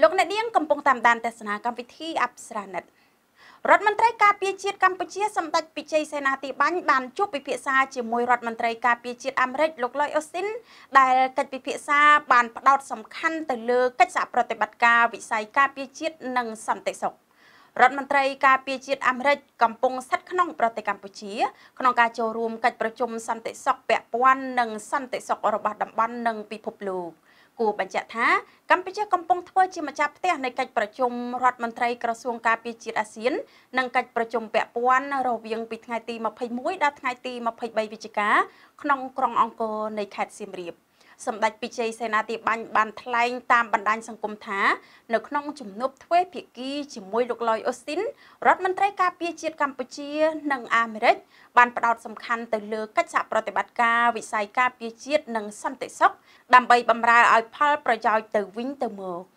លោកអ្នកនាងកំពុងតាមដានទស្សនាកម្មវិធីអប្សរាណិតរដ្ឋមន្ត្រីការពារជាតិកម្ពុជាសម្ដេចពិជ័យសេនាធិបាញ់បានជួបពិភាក្សាជាមួយរដ្ឋមន្ត្រីការពារជាតិអាមេរិកលោកលយអូស៊ីនដែលកិច្ចពិភាក្សាបានផ្ដោតសំខាន់ទៅលើកិច្ចសហប្រតិបត្តិការវិស័យការពារជាតិនិងសន្តិសុខរដ្ឋមន្ត្រីការពារជាតិអាមេរិកកំពុងស្ថិតក្នុងប្រទេសកម្ពុជាក្នុងការចូលរួមកិច្ចប្រជុំសន្តិសុខពាក់ព័ន្ធនិងសន្តិសុខរបស់តំបន់និងពិភពលោក។គួរបញ្ជាក់ថាកម្ពុជាកំពុងធ្វើជាម្ចាស់ផ្ទះនៃកិច្ចប្រជុំរដ្ឋមន្ត្រីក្រសួងការពារជាតិអាស៊ាននិងកិច្ចប្រជុំពាក់ព័ន្ធរវាងពីថ្ងៃទី21ដល់ថ្ងៃទី23វិច្ឆិកាក្នុងក្រុងអង្គរនៃខេត្តសៀមរាប។សម្ដេចពិជ័យសេនាធិបាញ់បានថ្លែងតាមបណ្ដាញសង្គមថានៅក្នុងជំនួបទ្វេភាគីជាមួយលោកលយអូស៊ីនរដ្ឋមន្ត្រីការពារជាតិកម្ពុជា និងអាមេរិកបានផ្ដោតសំខាន់ទៅលើកិច្ចសហប្រតិបត្តិការវិស័យការពារជាតិនិងសន្តិសុខដើម្បីបម្រើឲ្យផលប្រយោជន៍ទៅវិញទៅមក។